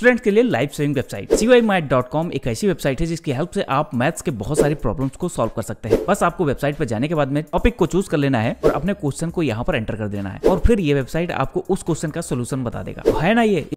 student के लिए life saving website CY dot com एक ऐसी वेबसाइट है जिसकी हेल्प से आप मैथ्स के बहुत सारे प्रॉब्लम्स को सॉल्व कर सकते हैं बस आपको वेबसाइट पर जाने के बाद में टॉपिक को चूज कर लेना है और अपने क्वेश्चन को यहाँ पर एंटर कर देना है और फिर ये वेबसाइट आपको उस क्वेश्चन का सोल्यूशन बता देगा तो है ना ये